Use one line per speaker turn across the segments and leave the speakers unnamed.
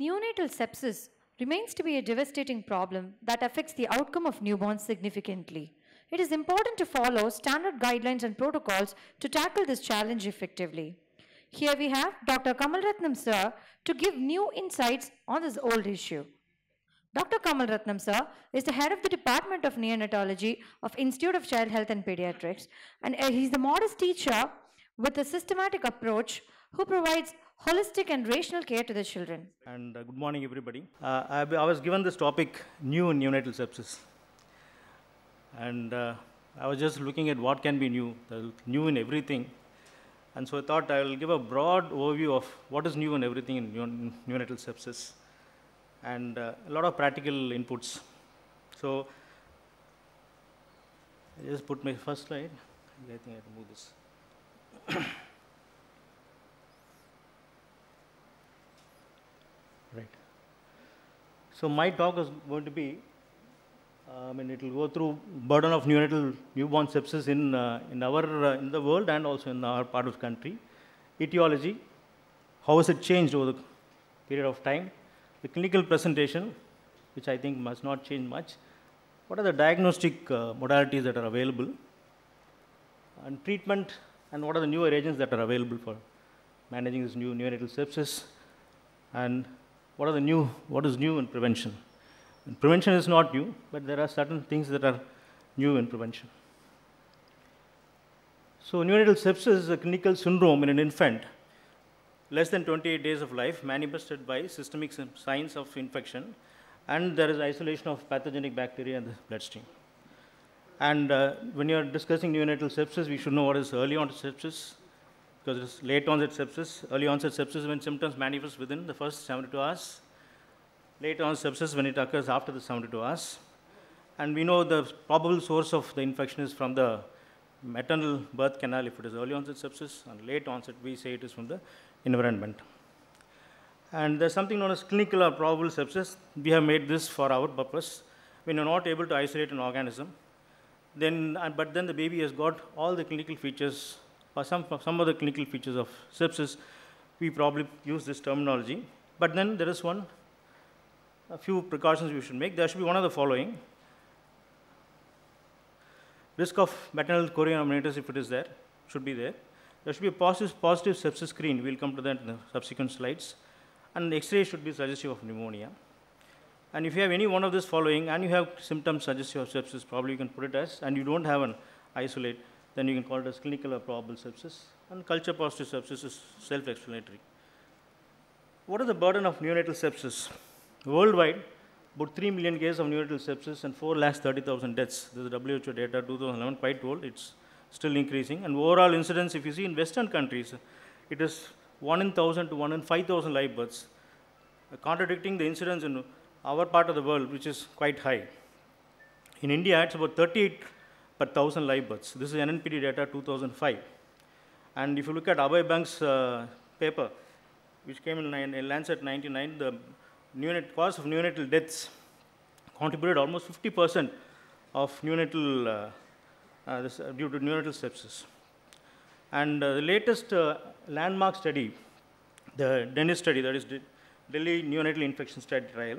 Neonatal sepsis remains to be a devastating problem that affects the outcome of newborns significantly. It is important to follow standard guidelines and protocols to tackle this challenge effectively. Here we have Dr. Kamalratnam sir to give new insights on this old issue. Dr. Kamalratnam sir is the head of the Department of Neonatology of Institute of Child Health and Pediatrics and uh, he's a modest teacher with a systematic approach who provides holistic and rational care to the children. And uh, good morning, everybody. Uh, I, I, was given this topic, new neonatal sepsis. And uh, I was just looking at what can be new, new in everything. And so I thought I will give a broad overview of what is new in everything in neonatal sepsis and uh, a lot of practical inputs. So I just put my first slide. I think I have to move this. So my talk is going to be, uh, I mean, it will go through burden of neonatal newborn sepsis in, uh, in, our, uh, in the world and also in our part of the country. Etiology, how has it changed over the period of time? The clinical presentation, which I think must not change much. What are the diagnostic uh, modalities that are available? And treatment, and what are the newer agents that are available for managing this new neonatal sepsis? And what are the new, what is new in prevention? And prevention is not new, but there are certain things that are new in prevention. So neonatal sepsis is a clinical syndrome in an infant less than 28 days of life manifested by systemic signs of infection and there is isolation of pathogenic bacteria in the bloodstream. And uh, when you're discussing neonatal sepsis, we should know what is early onset sepsis, because it's late onset sepsis, early onset sepsis when symptoms manifest within the first 72 hours, late onset sepsis when it occurs after the 72 hours. And we know the probable source of the infection is from the maternal birth canal if it is early onset sepsis, and late onset we say it is from the environment. And there's something known as clinical or probable sepsis. We have made this for our purpose. When you're not able to isolate an organism, then, uh, but then the baby has got all the clinical features or some, some other clinical features of sepsis, we probably use this terminology. But then there is one, a few precautions we should make. There should be one of the following. Risk of maternal chorioamnionitis, if it is there, should be there. There should be a positive, positive sepsis screen. We'll come to that in the subsequent slides. And X-ray should be suggestive of pneumonia. And if you have any one of this following and you have symptoms suggestive of sepsis, probably you can put it as, and you don't have an isolate, then you can call it as clinical or probable sepsis. And culture positive sepsis is self-explanatory. What is the burden of neonatal sepsis? Worldwide, about 3 million cases of neonatal sepsis and 4 lakhs 30,000 deaths. This is WHO data 2011, quite old. It's still increasing. And overall incidence, if you see in Western countries, it is 1 in 1,000 to 1 in 5,000 live births, contradicting the incidence in our part of the world, which is quite high. In India, it's about 38 per 1,000 live births. This is NNPD data 2005. And if you look at Abhay Bank's uh, paper, which came in, in Lancet 99, the cause of neonatal deaths contributed almost 50% of neonatal, uh, uh, this, uh, due to neonatal sepsis. And uh, the latest uh, landmark study, the Dennis study, that is the Delhi Neonatal Infection Study Trial,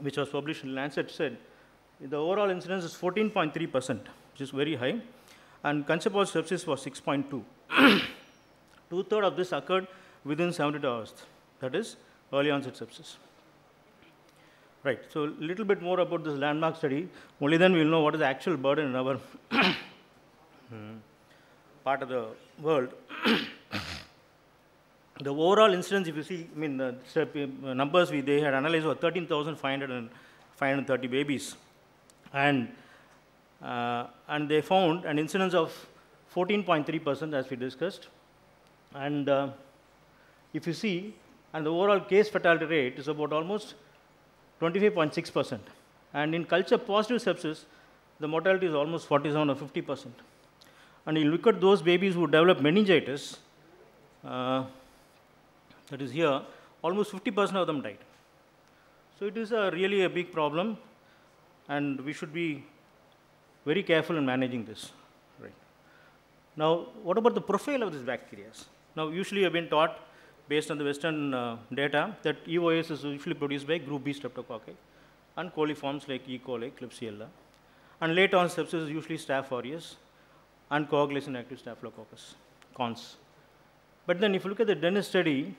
which was published in Lancet, said the overall incidence is 14.3 percent which is very high, and conceptual sepsis was 6.2. Two-thirds of this occurred within 72 hours, that is early onset sepsis. Right, so a little bit more about this landmark study. Only then we'll know what is the actual burden in our hmm, part of the world. the overall incidence, if you see, I mean, the uh, numbers we, they had analyzed were 13,530 babies. And uh, and they found an incidence of 14.3% as we discussed. And uh, if you see, and the overall case fatality rate is about almost 25.6%. And in culture positive sepsis, the mortality is almost 47 or 50%. And you look at those babies who develop meningitis, uh, that is here, almost 50% of them died. So it is a really a big problem, and we should be very careful in managing this. Right. Now, what about the profile of these bacteria? Now, usually you have been taught based on the Western uh, data that EOS is usually produced by group B streptococci and coliforms like E. coli, Klebsiella. And late on sepsis is usually Staph aureus and coagulation active Staphylococcus, cons. But then if you look at the Dennis study,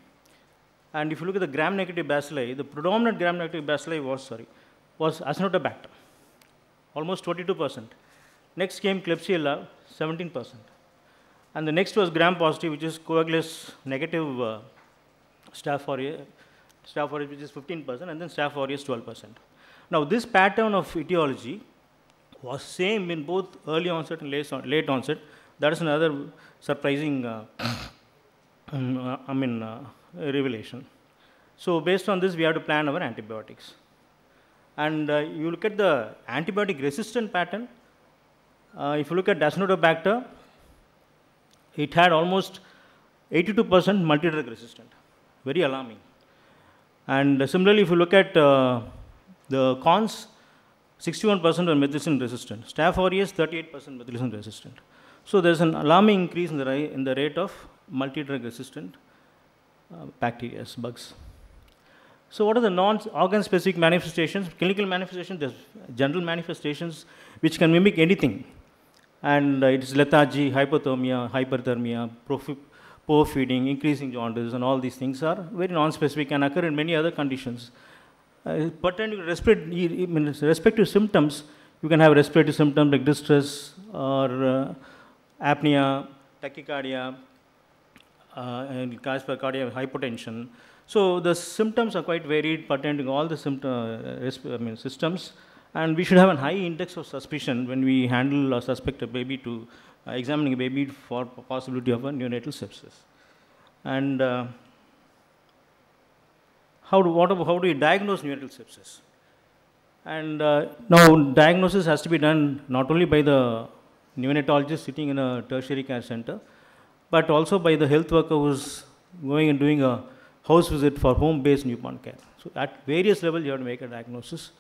and if you look at the gram-negative bacilli, the predominant gram-negative bacilli was, sorry, was Acinetobacter almost 22%. Next came Klebsiella, 17%. And the next was gram-positive, which is coagulase negative uh, staph aureus, staph aureus, which is 15%, and then staph aureus 12%. Now, this pattern of etiology was same in both early onset and late onset. That is another surprising, uh, um, uh, I mean, uh, revelation. So based on this, we have to plan our antibiotics. And uh, you look at the antibiotic resistant pattern. Uh, if you look at Dacinodobacter, it had almost 82% multidrug resistant, very alarming. And uh, similarly, if you look at uh, the cons, 61% were methicillin resistant. Staph aureus, 38% methicillin resistant. So there's an alarming increase in the, in the rate of multidrug resistant uh, bacteria, bugs. So what are the non-organ specific manifestations? Clinical manifestations, there's general manifestations which can mimic anything. And uh, it's lethargy, hypothermia, hyperthermia, poor feeding, increasing jaundice, and all these things are very non-specific and occur in many other conditions. Uh, pertaining to respiratory symptoms, you can have respiratory symptoms like distress or uh, apnea, tachycardia, uh, and cardiac hypotension, so the symptoms are quite varied, pertaining to all the symptom, uh, I mean, systems. And we should have a high index of suspicion when we handle or suspect a baby to uh, examining a baby for possibility of a neonatal sepsis. And uh, how, do, what, how do we diagnose neonatal sepsis? And uh, now diagnosis has to be done not only by the neonatologist sitting in a tertiary care center, but also by the health worker who's going and doing a house visit for home-based newborn care. So at various levels, you have to make a diagnosis.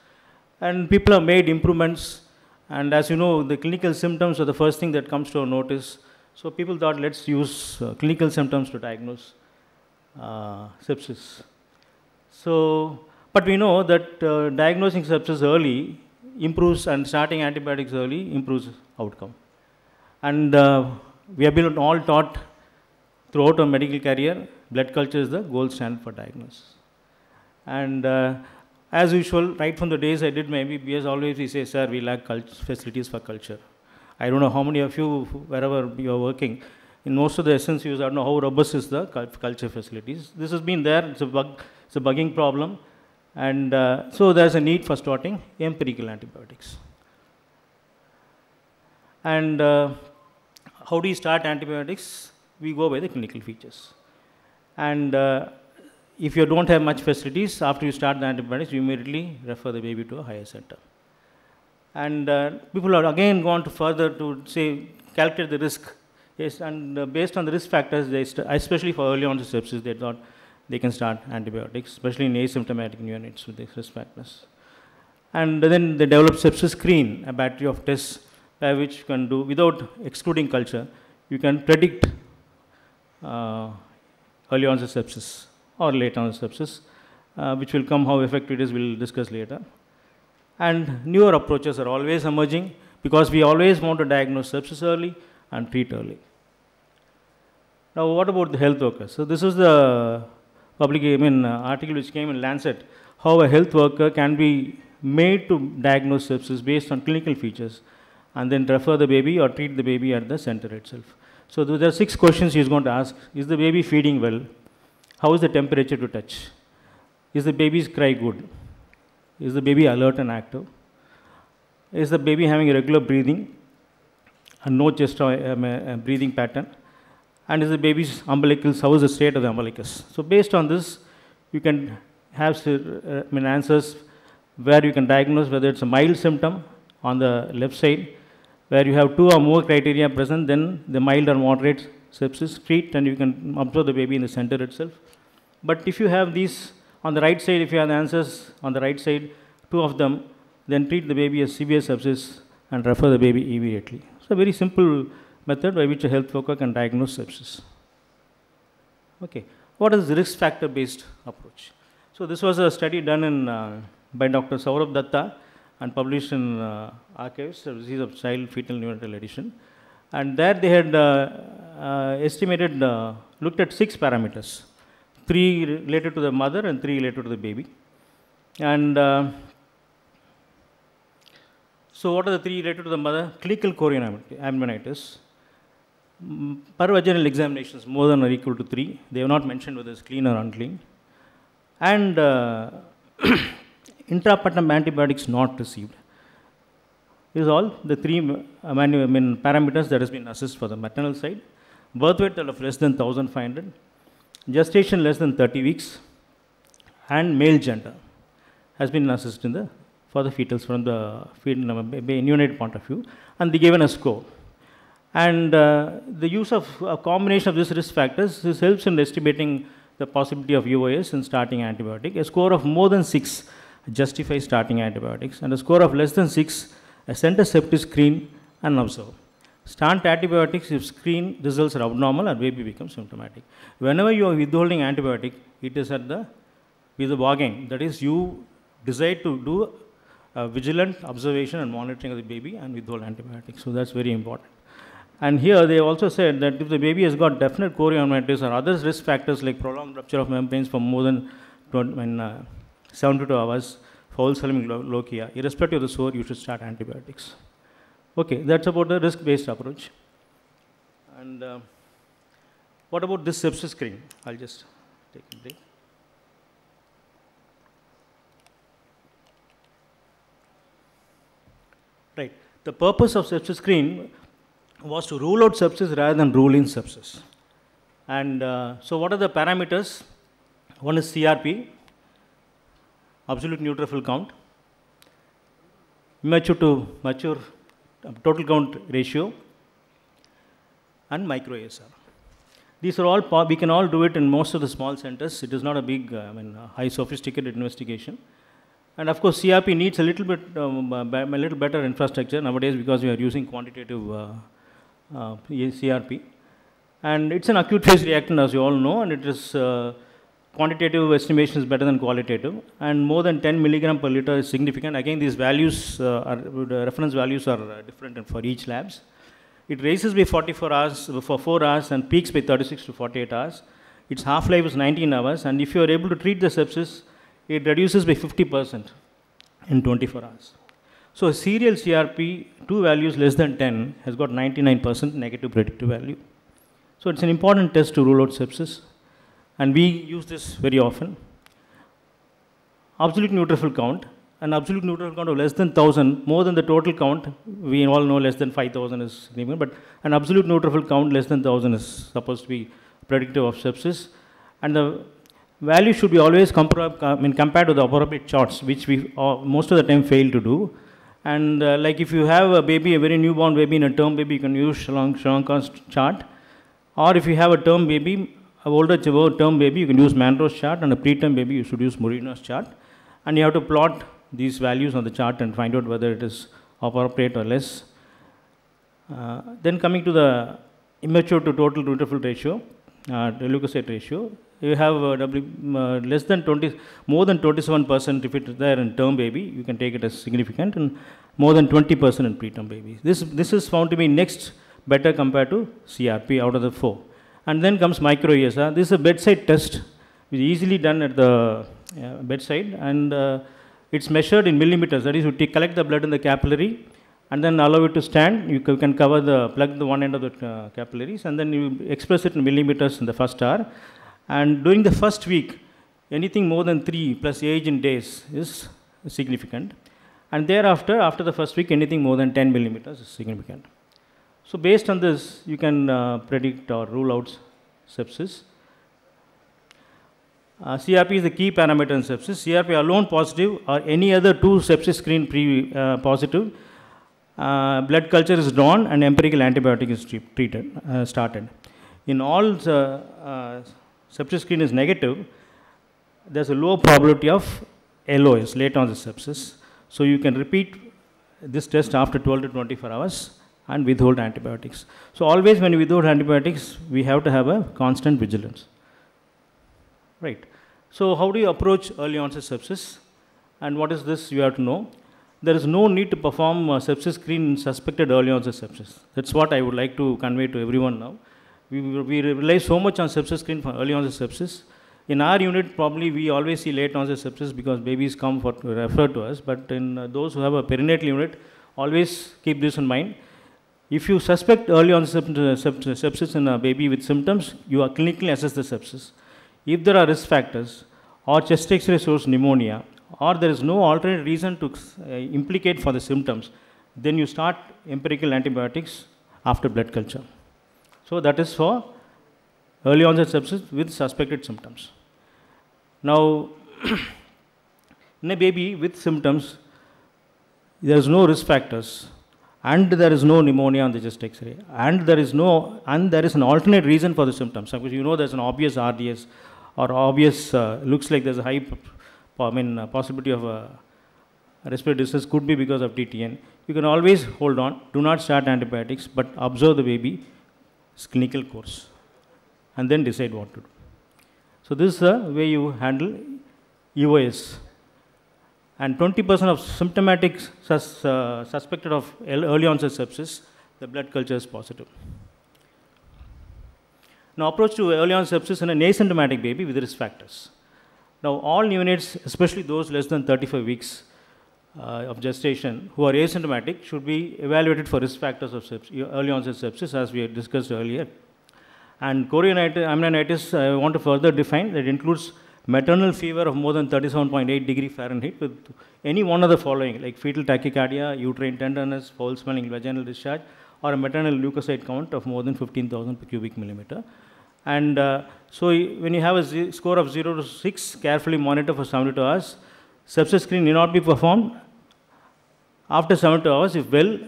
And people have made improvements. And as you know, the clinical symptoms are the first thing that comes to our notice. So people thought, let's use uh, clinical symptoms to diagnose uh, sepsis. So, but we know that uh, diagnosing sepsis early improves and starting antibiotics early improves outcome. And uh, we have been all taught throughout our medical career blood culture is the gold standard for diagnosis. And uh, as usual, right from the days I did my MBBS, always we say, sir, we lack facilities for culture. I don't know how many of you, wherever you are working, in most of the essence use, I don't know how robust is the culture facilities. This has been there, it's a, bug, it's a bugging problem. And uh, so there's a need for starting empirical antibiotics. And uh, how do you start antibiotics? We go by the clinical features. And uh, if you don't have much facilities, after you start the antibiotics, you immediately refer the baby to a higher center. And uh, people are again gone to further to say, calculate the risk. Yes, and uh, based on the risk factors, they especially for early onset sepsis, they thought they can start antibiotics, especially in asymptomatic neonates with these risk factors. And then they develop sepsis screen, a battery of tests by which you can do, without excluding culture, you can predict uh, early onset sepsis or late onset sepsis, uh, which will come how effective it is, we'll discuss later. And newer approaches are always emerging because we always want to diagnose sepsis early and treat early. Now, what about the health workers? So this is the public, I mean, uh, article which came in Lancet, how a health worker can be made to diagnose sepsis based on clinical features and then refer the baby or treat the baby at the center itself. So there are six questions he's going to ask. Is the baby feeding well? How is the temperature to touch? Is the baby's cry good? Is the baby alert and active? Is the baby having regular breathing and uh, no chest uh, um, uh, breathing pattern? And is the baby's umbilicus, how is the state of the umbilicus? So based on this, you can have I mean, answers where you can diagnose whether it's a mild symptom on the left side where you have two or more criteria present, then the mild or moderate sepsis treat, and you can observe the baby in the center itself. But if you have these on the right side, if you have the answers on the right side, two of them, then treat the baby as severe sepsis and refer the baby immediately. It's a very simple method by which a health worker can diagnose sepsis. Okay, what is risk factor based approach? So this was a study done in, uh, by Dr. Saurabh Datta and published in uh, Archives, the Disease of Child Fetal Neonatal Edition. And there they had uh, uh, estimated, uh, looked at six parameters, three related to the mother and three related to the baby. And so what are the three related to the mother? Clinical chorioamnionitis, vaginal examinations more than or equal to 3. They have not mentioned whether it's clean or unclean. And uh, intrapertum antibiotics not received. These are all the three I mean, parameters that has been assessed for the maternal side. Birth weight of less than 1,500, gestation less than 30 weeks, and male gender has been assessed in the, for the fetals from the neonate point of view, and they given a score. And uh, the use of a combination of these risk factors, this helps in estimating the possibility of UOS in starting antibiotic. A score of more than 6 justify starting antibiotics. And a score of less than 6, a center step to screen and observe. Start antibiotics if screen results are abnormal or baby becomes symptomatic. Whenever you are withholding antibiotic, it is at the with the bargain. That is, you decide to do vigilant observation and monitoring of the baby and withhold antibiotics. So that's very important. And here they also said that if the baby has got definite chorioamnitis or other risk factors like prolonged rupture of membranes for more than 20, when, uh, 72 hours for Wolfram lochia. Irrespective of the sore, you should start antibiotics. Okay, that's about the risk-based approach. And uh, what about this sepsis cream? I'll just take a break. Right. The purpose of sepsis cream was to rule out sepsis rather than rule in sepsis. And uh, so what are the parameters? One is CRP, absolute neutrophil count, mature to mature um, total count ratio, and micro ASR. These are all, we can all do it in most of the small centers. It is not a big, uh, I mean, uh, high sophisticated investigation. And of course, CRP needs a little bit, um, uh, a little better infrastructure nowadays because we are using quantitative uh, uh, CRP. And it's an acute phase reactant, as you all know, and it is uh, quantitative estimation is better than qualitative and more than 10 milligram per liter is significant. Again, these values, uh, are, the reference values are uh, different for each labs. It raises by 44 hours, for 4 hours and peaks by 36 to 48 hours. Its half-life is 19 hours and if you are able to treat the sepsis, it reduces by 50% in 24 hours. So serial CRP, two values less than 10, has got 99% negative predictive value. So it's an important test to rule out sepsis and we use this very often. Absolute neutrophil count, an absolute neutrophil count of less than 1,000, more than the total count, we all know less than 5,000 is significant, but an absolute neutrophil count less than 1,000 is supposed to be predictive of sepsis. And the value should be always I mean, compared to the appropriate charts, which we uh, most of the time fail to do. And uh, like if you have a baby, a very newborn baby and a term baby, you can use Shalankan's chart. Or if you have a term baby, older term baby, you can use Mandros chart, and a preterm baby, you should use Murino's chart. And you have to plot these values on the chart and find out whether it is appropriate or less. Uh, then coming to the immature to total neutrophil ratio, uh, leukocyte ratio, you have uh, w, uh, less than 20, more than 27% if it's there in term baby, you can take it as significant, and more than 20% in preterm baby. This, this is found to be next better compared to CRP out of the four. And then comes micro ESR. This is a bedside test, which is easily done at the uh, bedside. And uh, it's measured in millimeters. That is, you collect the blood in the capillary and then allow it to stand. You can cover the, plug the one end of the uh, capillaries and then you express it in millimeters in the first hour. And during the first week, anything more than three plus age in days is significant. And thereafter, after the first week, anything more than 10 millimeters is significant. So based on this, you can uh, predict or rule out sepsis. Uh, CRP is the key parameter in sepsis. CRP alone positive or any other two sepsis screen pre, uh, positive, uh, blood culture is drawn and empirical antibiotic is treated, uh, started. In all uh, sepsis screen is negative, there's a low probability of LOS, late onset sepsis. So you can repeat this test after 12 to 24 hours and withhold antibiotics. So always when we withhold antibiotics, we have to have a constant vigilance. Right. So how do you approach early onset sepsis? And what is this you have to know? There is no need to perform sepsis screen in suspected early onset sepsis. That's what I would like to convey to everyone now. We, we rely so much on sepsis screen for early onset sepsis. In our unit, probably we always see late onset sepsis because babies come for to refer to us. But in uh, those who have a perinatal unit, always keep this in mind if you suspect early on sepsis in a baby with symptoms, you are clinically assess the sepsis. If there are risk factors or chest X-ray shows pneumonia or there is no alternate reason to uh, implicate for the symptoms, then you start empirical antibiotics after blood culture. So that is for early onset sepsis with suspected symptoms. Now, in a baby with symptoms, there is no risk factors and there is no pneumonia on the chest x-ray and there is no and there is an alternate reason for the symptoms because you know there's an obvious RDS or obvious uh, looks like there's a high I mean uh, possibility of a uh, respiratory distress could be because of D-T-N. you can always hold on do not start antibiotics but observe the baby's clinical course and then decide what to do so this is the way you handle EOS and 20% of symptomatic sus, uh, suspected of early onset sepsis, the blood culture is positive. Now, approach to early onset sepsis in an asymptomatic baby with risk factors. Now, all neonates, especially those less than 35 weeks uh, of gestation who are asymptomatic, should be evaluated for risk factors of sepsis, early onset sepsis, as we had discussed earlier. And chorioamnionitis, I want to further define that includes maternal fever of more than 37.8 degree Fahrenheit with any one of the following, like fetal tachycardia, uterine tenderness, foul-smelling vaginal discharge, or a maternal leukocyte count of more than 15,000 per cubic millimeter. And uh, so when you have a score of 0 to 6, carefully monitor for 72 hours. Sepsis screen need not be performed. After 72 hours, if well,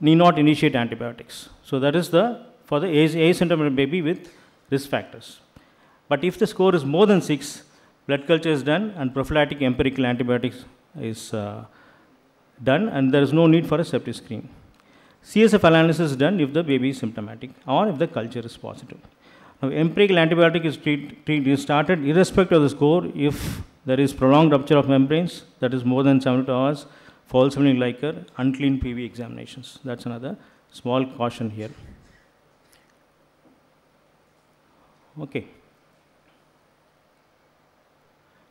need not initiate antibiotics. So that is the for the asymptomatic baby with risk factors. But if the score is more than 6, blood culture is done and prophylactic empirical antibiotics is uh, done and there is no need for a septic screen. CSF analysis is done if the baby is symptomatic or if the culture is positive. Now, empirical antibiotic is, treat, treat is started irrespective of the score if there is prolonged rupture of membranes, that is more than 72 hours, false smelling liquor, unclean PV examinations. That's another small caution here. Okay.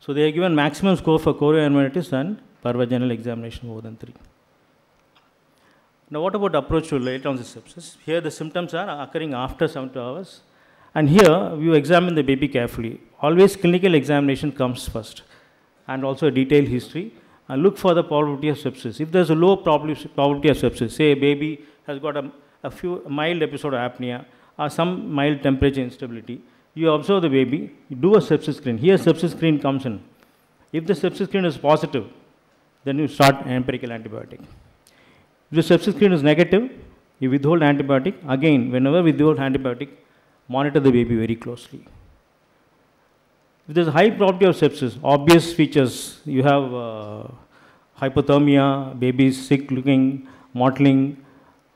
So they are given maximum score for chorioamnionitis and per general examination more than 3. Now what about approach to late onset sepsis? Here the symptoms are occurring after 72 hours and here you examine the baby carefully. Always clinical examination comes first and also a detailed history and look for the probability of sepsis. If there's a low probability of sepsis, say a baby has got a, a few mild episode of apnea or some mild temperature instability, you observe the baby, You do a sepsis screen. Here sepsis screen comes in. If the sepsis screen is positive, then you start an empirical antibiotic. If the sepsis screen is negative, you withhold antibiotic. Again, whenever we withhold antibiotic, monitor the baby very closely. If there's high probability of sepsis, obvious features, you have uh, hypothermia, babies sick looking, mottling,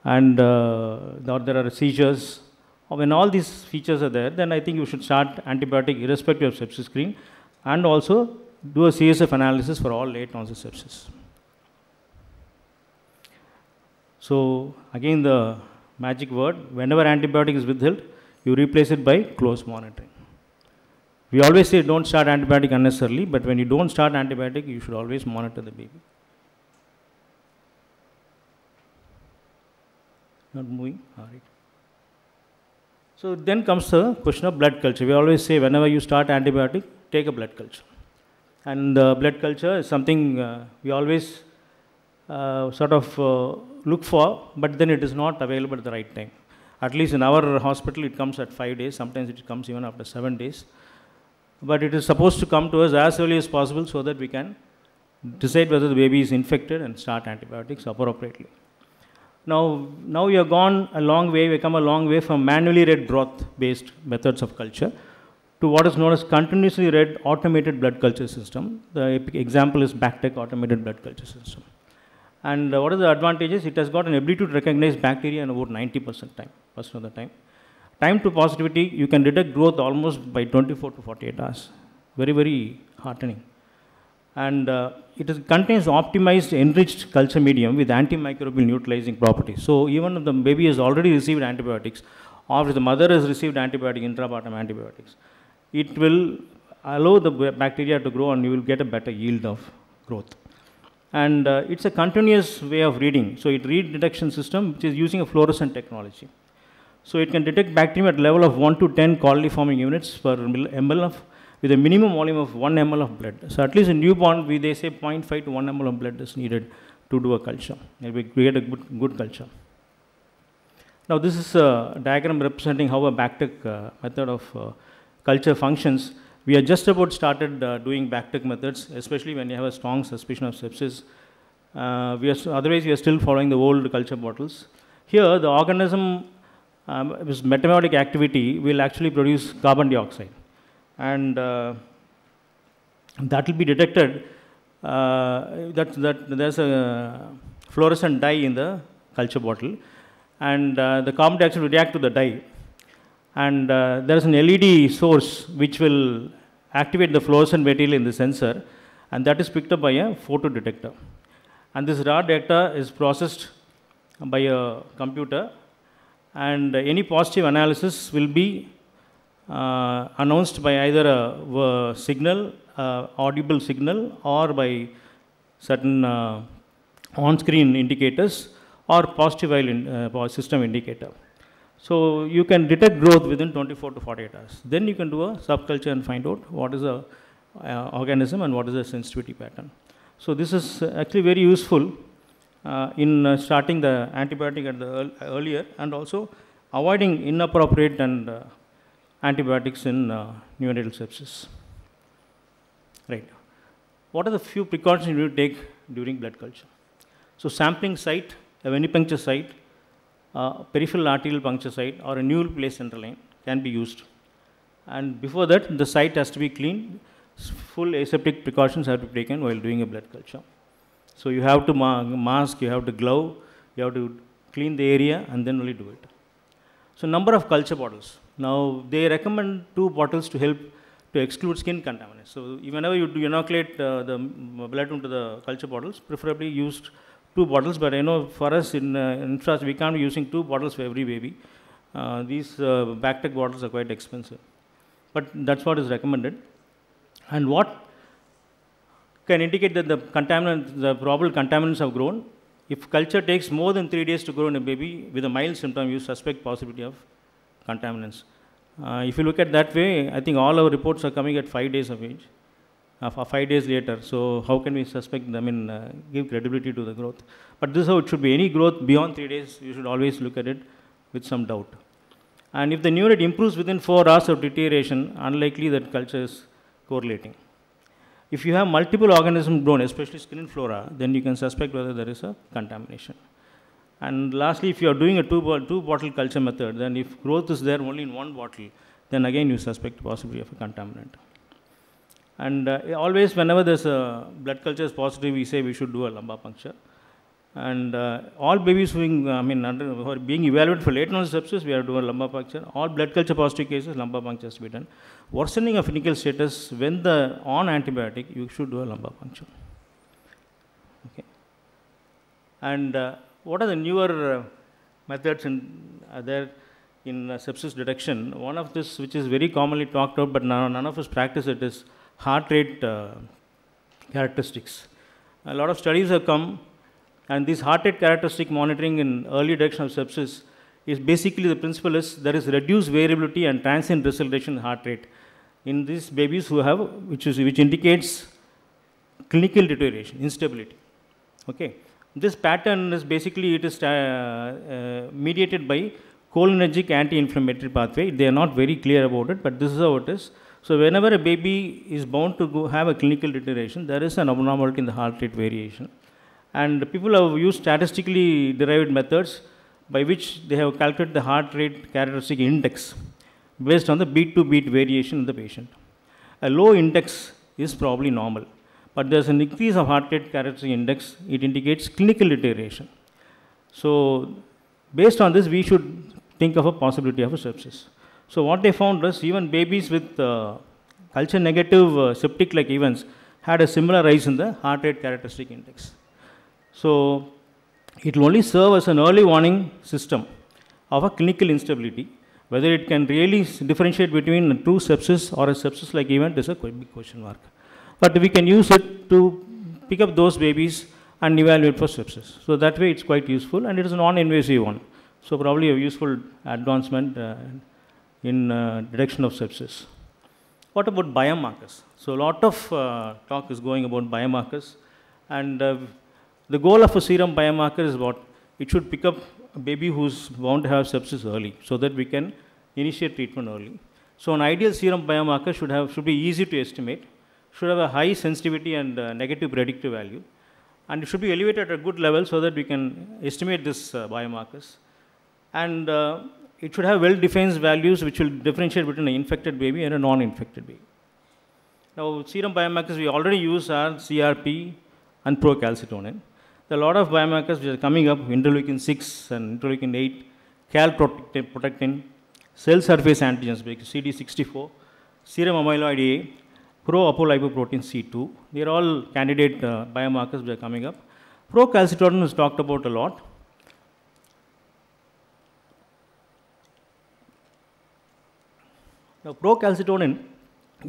and uh, there are seizures, when all these features are there, then I think you should start antibiotic irrespective of sepsis screen and also do a CSF analysis for all late onset sepsis. So again the magic word, whenever antibiotic is withheld, you replace it by close monitoring. We always say don't start antibiotic unnecessarily, but when you don't start antibiotic, you should always monitor the baby. Not moving? All right. So then comes the question of blood culture. We always say whenever you start antibiotic, take a blood culture. And the uh, blood culture is something uh, we always uh, sort of uh, look for, but then it is not available at the right time. At least in our hospital, it comes at five days. Sometimes it comes even after seven days. But it is supposed to come to us as early as possible so that we can decide whether the baby is infected and start antibiotics appropriately. Now, now we have gone a long way, we have come a long way from manually read broth-based methods of culture to what is known as continuously read automated blood culture system. The example is BACTEC automated blood culture system. And uh, what are the advantages? It has got an ability to recognize bacteria in about 90% time, percent of the time. Time to positivity, you can detect growth almost by 24 to 48 hours. Very, very heartening and uh, it is, contains optimized enriched culture medium with antimicrobial neutralizing properties. So even if the baby has already received antibiotics or if the mother has received antibiotic, intrapartum antibiotics, it will allow the bacteria to grow and you will get a better yield of growth. And uh, it's a continuous way of reading. So it read detection system which is using a fluorescent technology. So it can detect bacteria at level of 1 to 10 colony forming units per ml of with a minimum volume of 1 ml of blood. So at least in newborn, we, they say 0.5 to 1 ml of blood is needed to do a culture. And we create a good, good culture. Now this is a diagram representing how a BACTEC uh, method of uh, culture functions. We are just about started uh, doing BACTEC methods, especially when you have a strong suspicion of sepsis. Uh, we are, otherwise, we are still following the old culture bottles. Here, the organism um, metabolic activity will actually produce carbon dioxide and uh, that will be detected uh, that, that there's a fluorescent dye in the culture bottle and uh, the carbon dioxide will react to the dye and there is an LED source which will activate the fluorescent material in the sensor and that is picked up by a photo detector. And this raw data is processed by a computer and any positive analysis will be uh, announced by either a, signal, audible signal, or by certain uh, on-screen indicators or positive in, uh, system indicator. So you can detect growth within 24 to 48 hours. Then you can do a subculture and find out what is the uh, organism and what is the sensitivity pattern. So this is actually very useful uh, in uh, starting the antibiotic at the earlier and also avoiding inappropriate and antibiotics in uh, neonatal sepsis. Right. What are the few precautions you need to take during blood culture? So sampling site, a venipuncture site, uh, peripheral arterial puncture site or a newly place central line can be used. And before that, the site has to be cleaned. Full aseptic precautions have to be taken while doing a blood culture. So you have to ma mask, you have to glove, you have to clean the area and then only do it. So number of culture bottles. Now, they recommend two bottles to help to exclude skin contaminants. So whenever you inoculate uh, the blood into the culture bottles, preferably used two bottles. But I know for us in uh, infrastructure, we can't be using two bottles for every baby. Uh, these uh, backtech bottles are quite expensive. But that's what is recommended. And what can indicate that the contaminant, the probable contaminants have grown? If culture takes more than three days to grow in a baby with a mild symptom, you suspect possibility of contaminants. Uh, if you look at that way, I think all our reports are coming at five days of age, uh, five days later. So how can we suspect, I mean, uh, give credibility to the growth? But this is how it should be. Any growth beyond three days, you should always look at it with some doubt. And if the new rate improves within four hours of deterioration, unlikely that culture is correlating. If you have multiple organisms grown, especially skin flora, then you can suspect whether there is a contamination. And lastly, if you are doing a two, two bottle culture method, then if growth is there only in one bottle, then again you suspect possibly of a contaminant. And uh, always whenever there's a blood culture is positive, we say we should do a lumbar puncture. And uh, all babies being, uh, I mean, under, who are being evaluated for late nonsense sepsis, we are doing lumbar puncture. All blood culture positive cases, lumbar puncture has to be done. Worsening of clinical status, when the on antibiotic, you should do a lumbar puncture. Okay. And uh, what are the newer uh, methods in, uh, there in uh, sepsis detection? One of this, which is very commonly talked about, but none, none of us practice it, is heart rate uh, characteristics. A lot of studies have come, and this heart rate characteristic monitoring in early detection of sepsis is basically the principle is there is reduced variability and transient acceleration in heart rate in these babies who have, which, is, which indicates clinical deterioration, instability. Okay. This pattern is basically it is uh, uh, mediated by cholinergic anti-inflammatory pathway. They are not very clear about it, but this is how it is. So whenever a baby is bound to go have a clinical deterioration, there is an abnormality in the heart rate variation. And people have used statistically derived methods by which they have calculated the heart rate characteristic index based on the beat-to-beat -beat variation in the patient. A low index is probably normal but there's an increase of heart rate characteristic index, it indicates clinical deterioration. So based on this, we should think of a possibility of a sepsis. So what they found was even babies with uh, culture negative uh, septic-like events had a similar rise in the heart rate characteristic index. So it will only serve as an early warning system of a clinical instability. Whether it can really differentiate between a true sepsis or a sepsis-like event is a big question mark but we can use it to pick up those babies and evaluate for sepsis. So that way it's quite useful and it is a non-invasive one. So probably a useful advancement uh, in uh, detection of sepsis. What about biomarkers? So a lot of uh, talk is going about biomarkers and uh, the goal of a serum biomarker is what? It should pick up a baby who's bound to have sepsis early so that we can initiate treatment early. So an ideal serum biomarker should, have, should be easy to estimate should have a high sensitivity and uh, negative predictive value. And it should be elevated at a good level so that we can estimate this uh, biomarkers. And uh, it should have well-defined values which will differentiate between an infected baby and a non-infected baby. Now, serum biomarkers we already use are CRP and procalcitonin. There are a lot of biomarkers which are coming up, interleukin-6 and interleukin-8, calprotectin, cell surface antigens, CD64, serum amyloid A, pro-apolipoprotein C2. They're all candidate uh, biomarkers which are coming up. Procalcitonin is talked about a lot. Now, procalcitonin,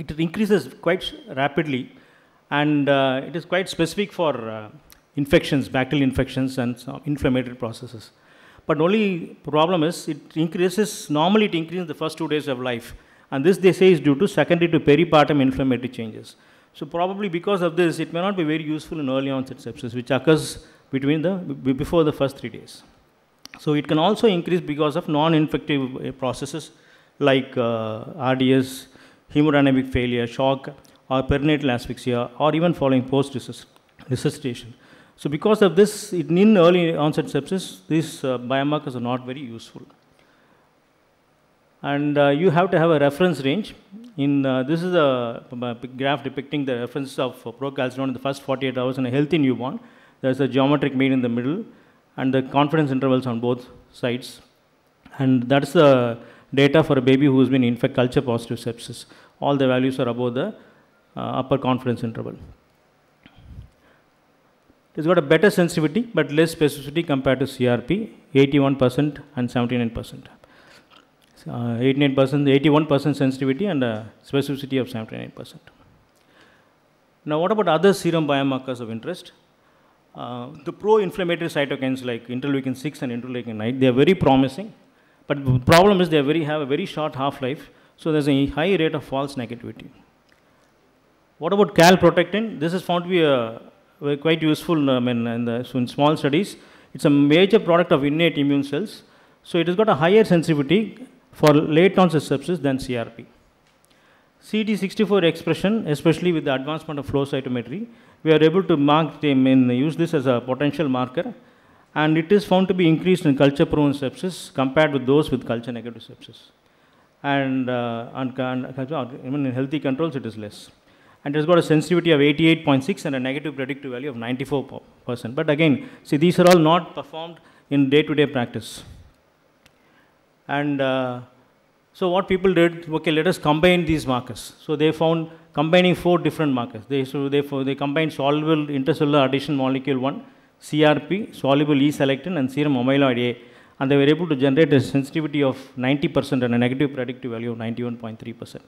it increases quite rapidly and uh, it is quite specific for uh, infections, bacterial infections and some inflammatory processes. But only problem is it increases, normally it increases the first two days of life. And this they say is due to secondary to peripartum inflammatory changes. So probably because of this, it may not be very useful in early onset sepsis, which occurs between the, before the first three days. So it can also increase because of non-infective uh, processes like uh, RDS, hemodynamic failure, shock, or perinatal asphyxia, or even following post-resuscitation. So because of this, in early onset sepsis, these uh, biomarkers are not very useful and uh, you have to have a reference range. In uh, This is a, graph depicting the reference of procalcitonin in the first 48 hours in a healthy newborn. There's a geometric mean in the middle and the confidence intervals on both sides. And that's the data for a baby who's been infect culture positive sepsis. All the values are above the uh, upper confidence interval. It's got a better sensitivity but less specificity compared to CRP, 81% and 79% uh, 89%, 81% sensitivity and uh, specificity of 79%. Now, what about other serum biomarkers of interest? Uh, the pro-inflammatory cytokines like interleukin-6 and interleukin-9, they are very promising. But the problem is they very, have a very short half-life, so there's a high rate of false negativity. What about calprotectin? This is found to be a, uh, quite useful um, in, the, so in small studies. It's a major product of innate immune cells. So it has got a higher sensitivity for late onset sepsis than CRP. CD64 expression, especially with the advancement of flow cytometry, we are able to mark them and use this as a potential marker and it is found to be increased in culture prone sepsis compared with those with culture negative sepsis. And, uh, and, and even in healthy controls, it is less. And it's got a sensitivity of 88.6 and a negative predictive value of 94%. But again, see, these are all not performed in day to day practice. And uh, so what people did, okay, let us combine these markers. So they found combining four different markers. They, so they, they combined soluble intercellular addition molecule 1, CRP, soluble E-selectin, and serum amyloid A. And they were able to generate a sensitivity of 90% and a negative predictive value of 91.3%.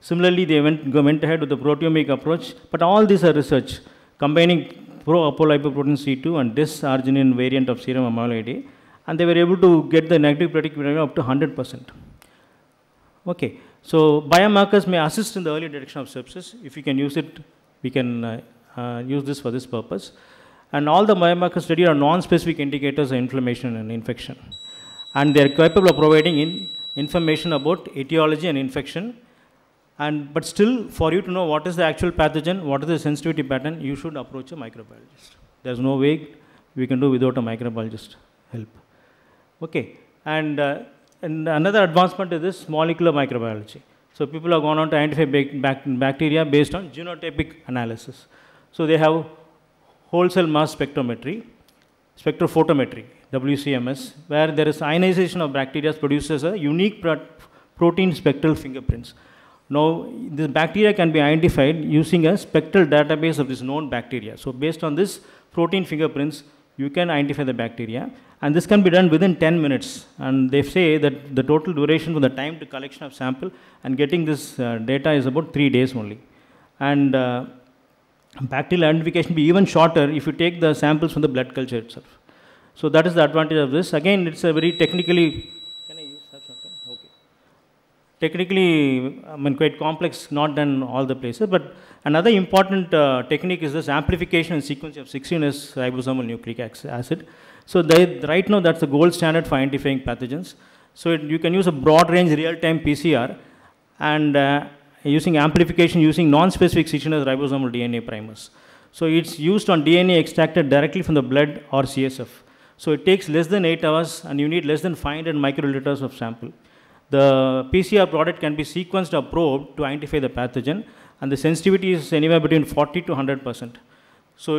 Similarly, they went, went ahead with the proteomic approach, but all these are research, combining pro-apolipoprotein C2 and this arginine variant of serum amyloid A and they were able to get the negative predictive value up to 100%. Okay, so biomarkers may assist in the early detection of sepsis. If you can use it, we can uh, uh, use this for this purpose. And all the biomarkers studied are non-specific indicators of inflammation and infection. And they are capable of providing in information about etiology and infection. And, but still, for you to know what is the actual pathogen, what is the sensitivity pattern, you should approach a microbiologist. There's no way we can do without a microbiologist help. Okay, and, uh, and another advancement is this molecular microbiology. So people have gone on to identify bacteria based on genotypic analysis. So they have whole cell mass spectrometry, spectrophotometry, WCMS, where there is ionization of bacteria produces a unique pro protein spectral fingerprints. Now, this bacteria can be identified using a spectral database of this known bacteria. So based on this protein fingerprints, you can identify the bacteria. And this can be done within 10 minutes. And they say that the total duration from the time to collection of sample and getting this uh, data is about three days only. And uh, bacterial identification be even shorter if you take the samples from the blood culture itself. So that is the advantage of this. Again, it's a very technically technically, I mean, quite complex, not done all the places, but Another important uh, technique is this amplification and sequence of 16S ribosomal nucleic acid. So they, right now that's the gold standard for identifying pathogens. So it, you can use a broad range real-time PCR and uh, using amplification using non-specific 16S ribosomal DNA primers. So it's used on DNA extracted directly from the blood or CSF. So it takes less than 8 hours and you need less than 500 microliters of sample. The PCR product can be sequenced or probed to identify the pathogen and the sensitivity is anywhere between 40 to 100%. So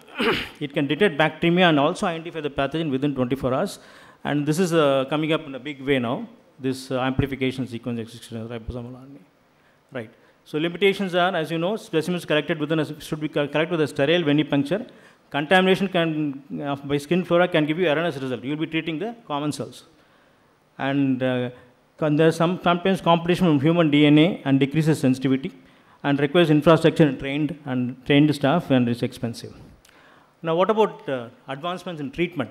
it can detect bacteria and also identify the pathogen within 24 hours. And this is uh, coming up in a big way now, this uh, amplification sequence extraction ribosomal RNA. Right. So limitations are, as you know, specimens collected within a, should be collected with a sterile venipuncture. Contamination can, uh, by skin flora can give you erroneous result. You'll be treating the common cells. And uh, there's some sometimes competition from human DNA and decreases sensitivity and requires infrastructure and trained and trained staff and it's expensive. Now what about uh, advancements in treatment?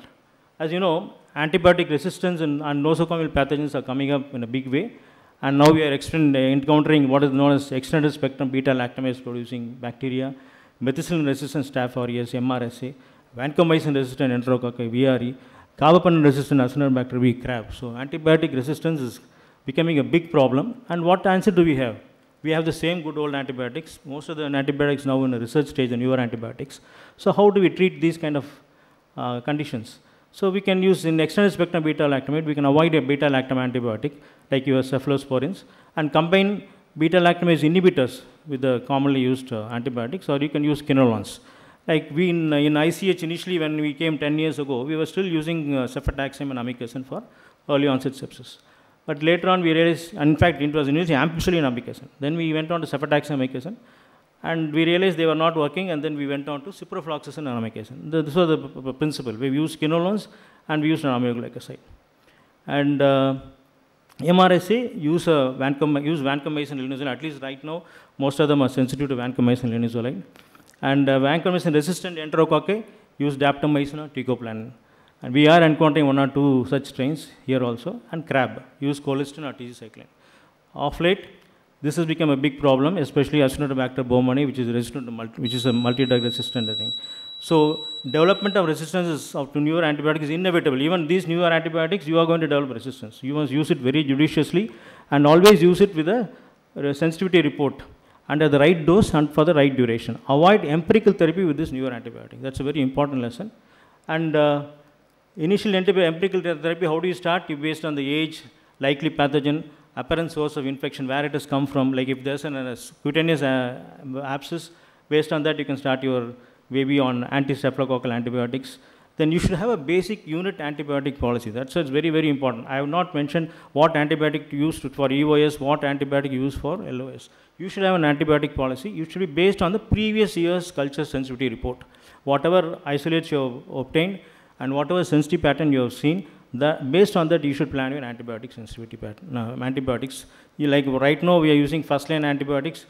As you know, antibiotic resistance and, and nosocomial pathogens are coming up in a big way and now we are uh, encountering what is known as extended spectrum beta-lactamase producing bacteria, methicillin resistant staph aureus, MRSA, vancomycin resistant enterococci, VRE, carbapenem resistant Acinetobacter B crab. So antibiotic resistance is becoming a big problem and what answer do we have? we have the same good old antibiotics. Most of the antibiotics now in the research stage, and newer antibiotics. So how do we treat these kind of uh, conditions? So we can use in extended spectrum beta-lactamate, we can avoid a beta-lactam antibiotic like your cephalosporins and combine beta-lactamase inhibitors with the commonly used uh, antibiotics or you can use quinolones. Like we in, uh, in ICH initially when we came 10 years ago, we were still using uh, cefotaxime and amikacin for early onset sepsis. But later on, we realized, in fact, it was using ampicillin application. Then we went on to cefotaxime amikacin, and we realized they were not working, and then we went on to ciprofloxacin and This was the principle. We used quinolones and we used an aminoglycoside. And uh, MRSA use, uh, use vancomycin At least right now, most of them are sensitive to vancomycin linozolide. And uh, vancomycin resistant enterococci use daptomycin or teicoplanin. And we are encountering one or two such strains here also, and crab, use colistin or tigecycline. Of late, this has become a big problem, especially Acinetobacter bomani, which is resistant to multi, which is a multi-drug resistant thing. So development of resistance of, to newer antibiotics is inevitable. Even these newer antibiotics, you are going to develop resistance. You must use it very judiciously and always use it with a, a sensitivity report under the right dose and for the right duration. Avoid empirical therapy with this newer antibiotic. That's a very important lesson. And uh, Initial empirical therapy, how do you start? You based on the age, likely pathogen, apparent source of infection, where it has come from. Like if there's an, a cutaneous uh, abscess, based on that you can start your baby on anti-staphylococcal antibiotics. Then you should have a basic unit antibiotic policy. That's very, very important. I have not mentioned what antibiotic to use for EOS, what antibiotic you use for LOS. You should have an antibiotic policy. You should be based on the previous year's culture sensitivity report. Whatever isolates you have obtained, and whatever sensitivity pattern you have seen, that based on that you should plan your antibiotic sensitivity pattern. Uh, antibiotics, you like right now we are using first line antibiotics.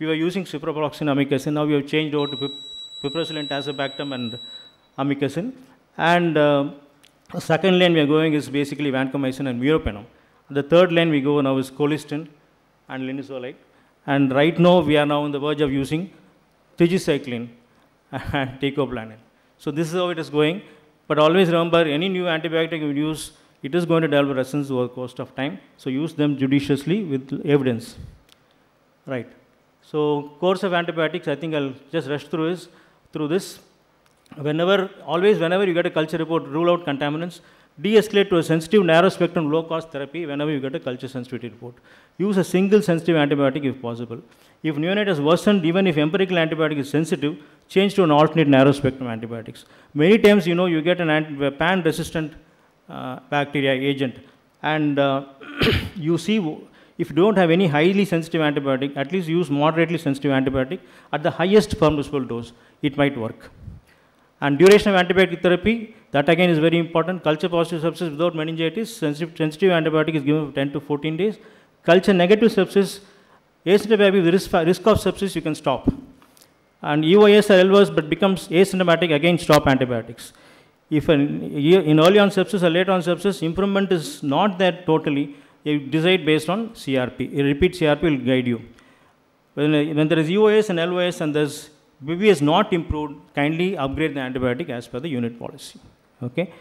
We were using ciprofloxacin, amikacin. Now we have changed over to piperacillin, tazobactam, and amikacin. And uh, second line we are going is basically vancomycin and meropenem. The third line we go now is colistin and linezolide. And right now we are now on the verge of using tigecycline and teicoplanin. So this is how it is going. But always remember, any new antibiotic you use, it is going to develop resistance over the course of time. So use them judiciously with evidence. Right. So course of antibiotics, I think I'll just rush through is through this. Whenever, always whenever you get a culture report, rule out contaminants. De-escalate to a sensitive narrow spectrum low cost therapy whenever you get a culture sensitivity report. Use a single sensitive antibiotic if possible. If neonate has worsened, even if empirical antibiotic is sensitive, change to an alternate narrow spectrum antibiotics. Many times, you know, you get an pan resistant uh, bacteria agent and uh, you see if you don't have any highly sensitive antibiotic, at least use moderately sensitive antibiotic at the highest permissible dose. It might work. And duration of antibiotic therapy, that again is very important. Culture positive sepsis without meningitis, sensitive, sensitive antibiotic is given for 10 to 14 days. Culture negative sepsis, asymptomatic with risk, risk of sepsis you can stop. And EOS or LVS but becomes asymptomatic, again stop antibiotics. If an, in early on sepsis or late on sepsis, improvement is not that totally, you decide based on CRP. A repeat CRP will guide you. When, when there is EOS and LOS and there's BB is not improved, kindly upgrade the antibiotic as per the unit policy. Okay?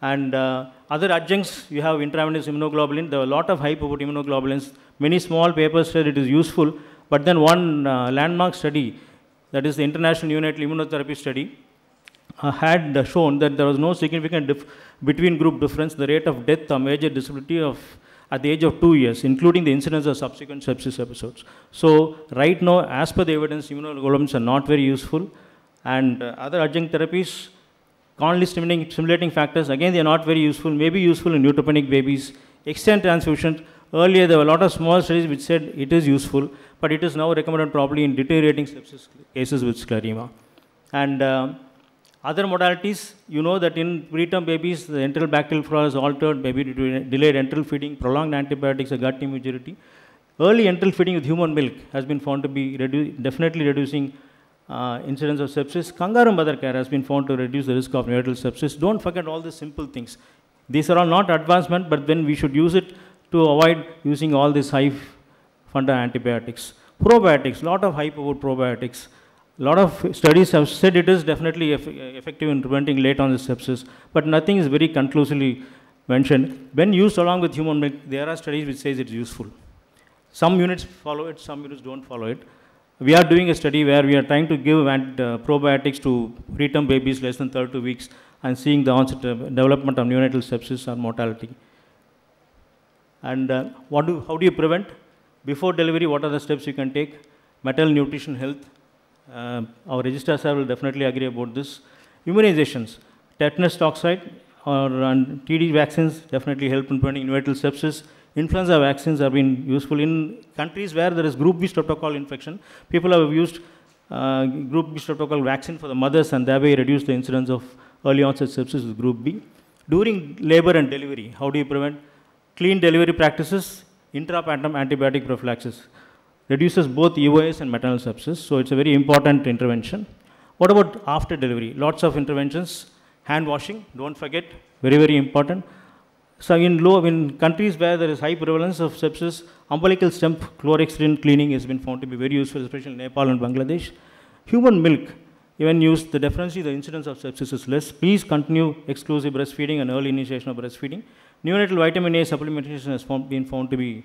And uh, other adjuncts, you have intravenous immunoglobulin. There are a lot of high potent immunoglobulins. Many small papers said it is useful. But then one uh, landmark study, that is the International Unit Immunotherapy Study, uh, had shown that there was no significant between group difference the rate of death or major disability of at the age of two years, including the incidence of subsequent sepsis episodes. So right now, as per the evidence, immunoglobulins are not very useful. And uh, other adjunct therapies, commonly stimulating, stimulating factors, again, they are not very useful, may be useful in neutropenic babies. Extent transfusions, earlier there were a lot of small studies which said it is useful, but it is now recommended probably in deteriorating sepsis cases with sclerema. And uh, other modalities, you know that in preterm babies, the enteral bacterial flora is altered, maybe delayed enteral feeding, prolonged antibiotics, or gut immaturity. Early enteral feeding with human milk has been found to be redu definitely reducing uh, incidence of sepsis. Kangaroo mother care has been found to reduce the risk of neonatal sepsis. Don't forget all the simple things. These are all not advancement, but then we should use it to avoid using all these high funda antibiotics. Probiotics, A lot of high about probiotics. A lot of studies have said it is definitely eff effective in preventing late onset sepsis, but nothing is very conclusively mentioned. When used along with human milk, there are studies which says it's useful. Some units follow it, some units don't follow it we are doing a study where we are trying to give uh, probiotics to preterm babies less than 32 weeks and seeing the onset of development of neonatal sepsis or mortality. And uh, what do, how do you prevent? Before delivery, what are the steps you can take? Maternal nutrition health. Uh, our registrar sir will definitely agree about this. Immunizations, tetanus toxoid or and TD vaccines definitely help in preventing neonatal sepsis influenza vaccines have been useful in countries where there is group B streptococcal infection. People have used uh, group B streptococcal vaccine for the mothers and thereby reduce the incidence of early onset sepsis with group B. During labor and delivery, how do you prevent? Clean delivery practices, intrapartum antibiotic prophylaxis reduces both EOS and maternal sepsis. So it's a very important intervention. What about after delivery? Lots of interventions, hand washing, don't forget, very, very important. So in low, in countries where there is high prevalence of sepsis, umbilical stem chlorhexidine cleaning has been found to be very useful, especially in Nepal and Bangladesh. Human milk, even used the definitely the incidence of sepsis is less. Please continue exclusive breastfeeding and early initiation of breastfeeding. Neonatal vitamin A supplementation has found, been found to be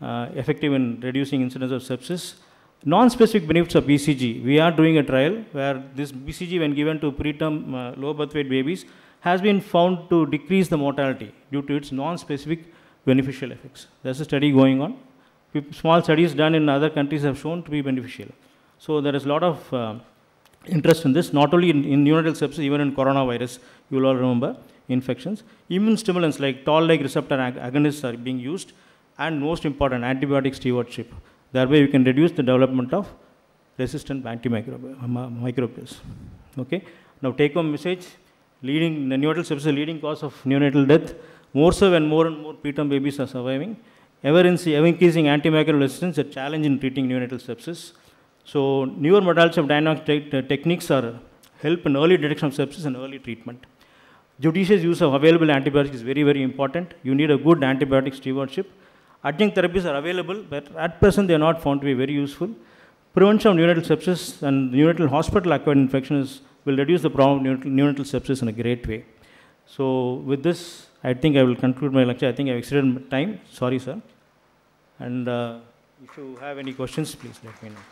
uh, effective in reducing incidence of sepsis. Non-specific benefits of BCG. We are doing a trial where this BCG, when given to preterm uh, low birth weight babies, has been found to decrease the mortality due to its non-specific beneficial effects. There's a study going on. Small studies done in other countries have shown to be beneficial. So there is a lot of uh, interest in this, not only in, in neonatal sepsis, even in coronavirus, you will all remember, infections. Immune stimulants like toll-like receptor ag agonists are being used, and most important, antibiotic stewardship. That way you can reduce the development of resistant antimicrobials. Uh, okay? Now take home message, leading, the neonatal sepsis is the leading cause of neonatal death. More so when more and more preterm babies are surviving. Ever, increasing antimicrobial resistance is a challenge in treating neonatal sepsis. So newer modalities of diagnostic te uh, techniques are help in early detection of sepsis and early treatment. Judicious use of available antibiotics is very, very important. You need a good antibiotic stewardship. Adjunct therapies are available, but at present they are not found to be very useful. Prevention of neonatal sepsis and neonatal hospital-acquired infection is will reduce the problem of neonatal sepsis in a great way. So with this, I think I will conclude my lecture. I think I've exceeded time. Sorry, sir. And uh, if you have any questions, please let me know.